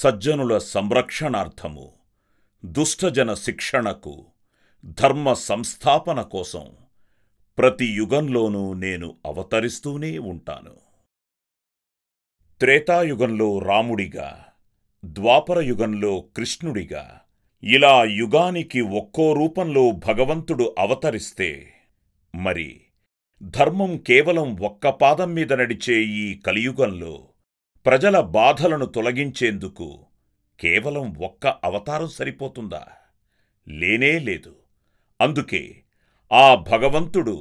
సజ్జనుల సంరక్షణార్థము దుష్టజన శిక్షణకు ధర్మ సంస్థాపన కోసం ప్రతి యుగంలోనూ నేను అవతరిస్తూనే ఉంటాను త్రేతాయుగంలో రాముడిగా ద్వాపరయుగంలో కృష్ణుడిగా ఇలా యుగానికి ఒక్కో రూపంలో భగవంతుడు అవతరిస్తే మరి ధర్మం కేవలం ఒక్క పాదం మీద నడిచే ఈ కలియుగంలో ప్రజల బాధలను తొలగించేందుకు కేవలం ఒక్క అవతారం సరిపోతుందా లేనే లేదు అందుకే ఆ భగవంతుడు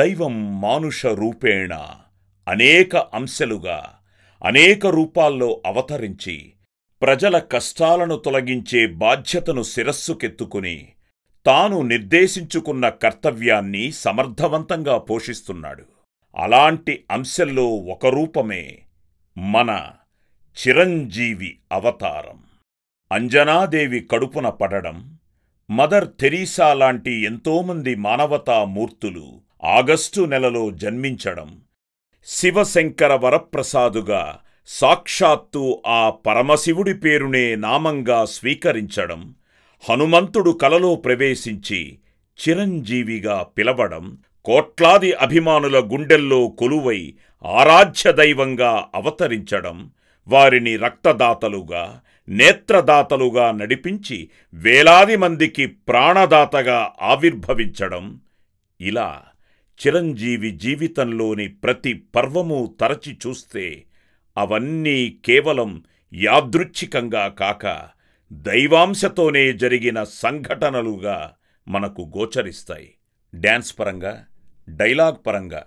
దైవం మానుష రూపేణ అనేక అంశలుగా అనేక రూపాల్లో అవతరించి ప్రజల కష్టాలను తొలగించే బాధ్యతను శిరస్సుకెత్తుకుని తాను నిర్దేశించుకున్న కర్తవ్యాన్ని సమర్థవంతంగా పోషిస్తున్నాడు అలాంటి అంశల్లో ఒక రూపమే మన చిరంజీవి అవతారం అంజనాదేవి కడుపున పడడం మదర్ థెరీసా లాంటి ఎంతోమంది మానవతా మూర్తులు ఆగస్టు నెలలో జన్మించడం శివశంకర వరప్రసాదుగా సాక్షాత్తు ఆ పరమశివుడి పేరునే నామంగా స్వీకరించడం హనుమంతుడు కలలో ప్రవేశించి చిరంజీవిగా పిలవడం కోట్లాది అభిమానుల గుండెల్లో కొలువై ఆరాధ్య దైవంగా అవతరించడం వారిని రక్తదాతలుగా నేత్రదాతలుగా నడిపించి వేలాది మందికి ప్రాణదాతగా ఆవిర్భవించడం ఇలా చిరంజీవి జీవితంలోని ప్రతి పర్వము తరచి చూస్తే అవన్నీ కేవలం యాదృచ్ఛికంగా కాక దైవాంశతోనే జరిగిన సంఘటనలుగా మనకు గోచరిస్తాయి డ్యాన్స్ పరంగా డైలాగ్ పరంగా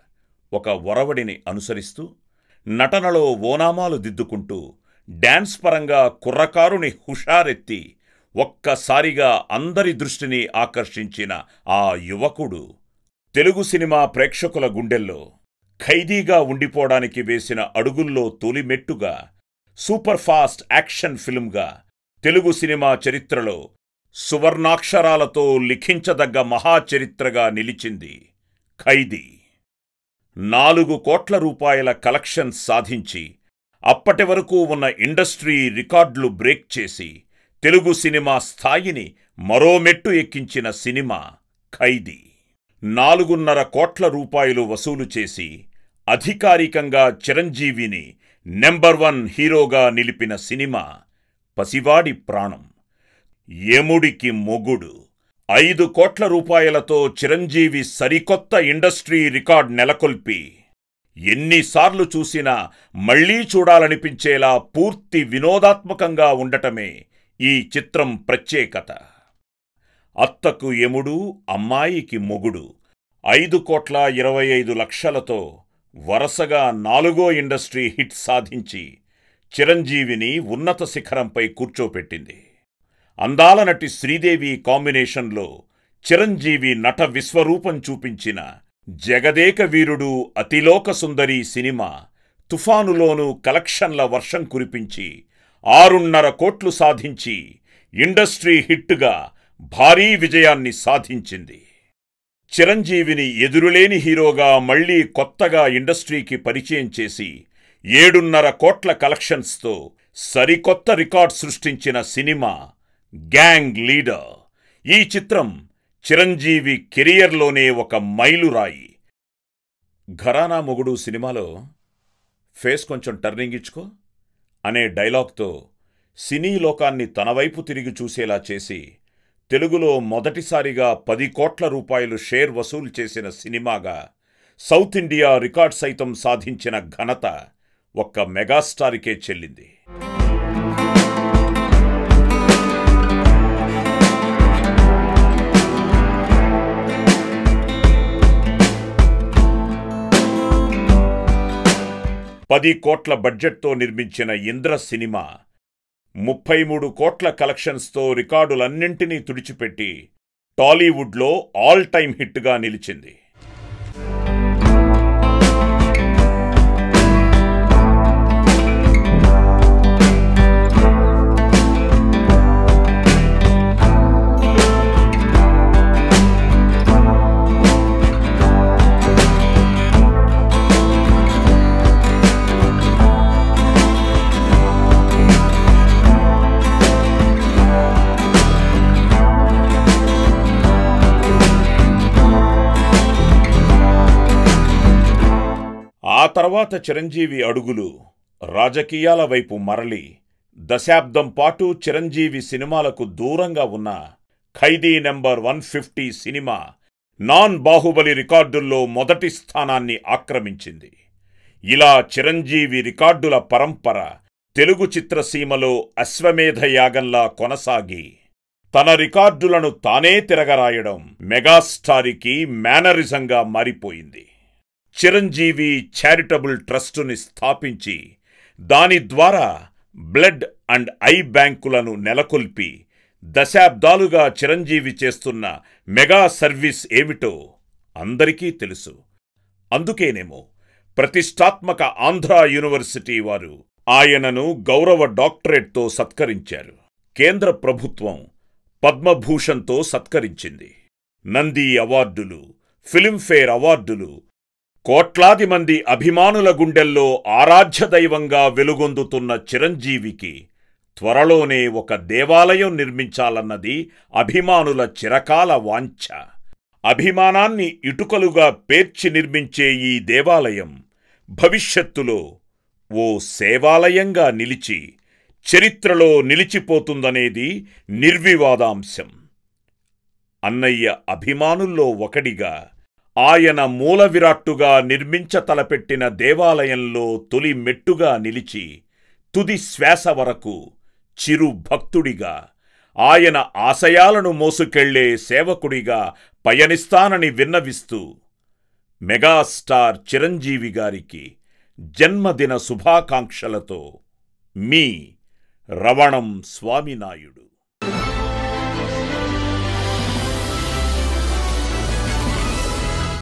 ఒక ఒరవడిని అనుసరిస్తూ నటనలో ఓనామాలు దిద్దుకుంటూ డ్యాన్స్ పరంగా కుర్రకారుని హుషారెత్తి ఒక్కసారిగా అందరి దృష్టిని ఆకర్షించిన ఆ యువకుడు తెలుగు సినిమా ప్రేక్షకుల గుండెల్లో ఖైదీగా ఉండిపోవడానికి వేసిన అడుగుల్లో తొలిమెట్టుగా సూపర్ఫాస్ట్ యాక్షన్ ఫిల్మ్గా తెలుగు సినిమా చరిత్రలో సువర్ణాక్షరాలతో లిఖించదగ్గ మహాచరిత్రగా నిలిచింది ఖైదీ నాలుగు కోట్ల రూపాయల కలెక్షన్ సాధించి అప్పటి వరకు ఉన్న ఇండస్ట్రీ రికార్డులు బ్రేక్ చేసి తెలుగు సినిమా స్థాయిని మరో మెట్టు ఎక్కించిన సినిమా ఖైదీ నాలుగున్నర కోట్ల రూపాయలు వసూలు చేసి అధికారికంగా చిరంజీవిని నెంబర్ వన్ హీరోగా నిలిపిన సినిమా పసివాడి ప్రాణం యముడికి మొగుడు ఐదు కోట్ల రూపాయలతో చిరంజీవి సరికొత్త ఇండస్ట్రీ రికార్డ్ నెలకొల్పి ఎన్నిసార్లు చూసినా మళ్లీ చూడాలనిపించేలా పూర్తి వినోదాత్మకంగా ఉండటమే ఈ చిత్రం ప్రత్యేకత అత్తకు యముడు అమ్మాయికి మొగుడు ఐదు కోట్ల ఇరవై ఐదు లక్షలతో వరసగా నాలుగో ఇండస్ట్రీ హిట్ సాధించి చిరంజీవిని ఉన్నత శిఖరంపై కూర్చోపెట్టింది అందాల నటి శ్రీదేవి కాంబినేషన్లో చిరంజీవి నట విశ్వరూపం చూపించిన జగదేక వీరుడు అతిలోక సుందరి సినిమా తుఫానులోనూ కలెక్షన్ల వర్షం కురిపించి ఆరున్నర కోట్లు సాధించి ఇండస్ట్రీ హిట్టుగా భారీ విజయాన్ని సాధించింది చిరంజీవిని ఎదురులేని హీరోగా మళ్లీ కొత్తగా ఇండస్ట్రీకి పరిచయం చేసి ఏడున్నర కోట్ల కలెక్షన్స్తో సరికొత్త రికార్డ్ సృష్టించిన సినిమా గ్యాంగ్ లీడర్ ఈ చిత్రం చిరంజీవి కెరియర్లోనే ఒక మైలురాయి ఘరానా మొగుడు సినిమాలో ఫేస్ కొంచెం టర్నింగ్ ఇచ్చుకో అనే డైలాగ్తో సినీ లోకాన్ని తనవైపు తిరిగి చూసేలా చేసి తెలుగులో మొదటిసారిగా పది కోట్ల రూపాయలు షేర్ వసూలు చేసిన సినిమాగా సౌత్ ఇండియా రికార్డ్ సైతం సాధించిన ఘనత ఒక్క మెగాస్టార్కే చెల్లింది పది కోట్ల బడ్జెట్తో నిర్మించిన ఇంద్ర సినిమా ముప్పై మూడు కోట్ల కలెక్షన్స్తో రికార్డులన్నింటినీ తుడిచిపెట్టి టాలీవుడ్లో ఆల్ టైమ్ హిట్గా నిలిచింది తర్వాత చిరంజీవి అడుగులు రాజకీయాల వైపు మరలి దశాబ్దం పాటు చిరంజీవి సినిమాలకు దూరంగా ఉన్న ఖైదీ నెంబర్ వన్ ఫిఫ్టీ సినిమా నాన్ బాహుబలి రికార్డుల్లో మొదటి స్థానాన్ని ఆక్రమించింది ఇలా చిరంజీవి రికార్డుల పరంపర తెలుగు చిత్రసీమలో అశ్వమేధ యాగంలా కొనసాగి తన రికార్డులను తానే తిరగరాయడం మెగాస్టారికి మేనరిజంగా మారిపోయింది చిరంజీవి చారిటబుల్ ట్రస్టుని స్థాపించి దాని ద్వారా బ్లడ్ అండ్ ఐ బ్యాంకులను నెలకొల్పి దశాబ్దాలుగా చిరంజీవి చేస్తున్న మెగా సర్వీస్ ఏమిటో అందరికీ తెలుసు అందుకేనేమో ప్రతిష్టాత్మక ఆంధ్ర యూనివర్సిటీ వారు ఆయనను గౌరవ డాక్టరేట్తో సత్కరించారు కేంద్ర ప్రభుత్వం పద్మభూషణ్తో సత్కరించింది నంది అవార్డులు ఫిలింఫేర్ అవార్డులు కోట్లాది మంది అభిమానుల గుండెల్లో ఆరాధ్య దైవంగా వెలుగొందుతున్న చిరంజీవికి త్వరలోనే ఒక దేవాలయం నిర్మించాలన్నది అభిమానుల చిరకాల వాంఛ అభిమానాన్ని ఇటుకలుగా పేర్చి నిర్మించే ఈ దేవాలయం భవిష్యత్తులో ఓ సేవాలయంగా నిలిచి చరిత్రలో నిలిచిపోతుందనేది నిర్వివాదాంశం అన్నయ్య అభిమానుల్లో ఒకడిగా ఆయన మూల విరాట్టుగా నిర్మించ తలపెట్టిన దేవాలయంలో తొలి మెట్టుగా నిలిచి తుది శ్వాస వరకు చిరు భక్తుడిగా ఆయన ఆశయాలను మోసుకెళ్లే సేవకుడిగా పయనిస్తానని విన్నవిస్తూ మెగాస్టార్ చిరంజీవి గారికి జన్మదిన శుభాకాంక్షలతో మీ రవణం స్వామినాయుడు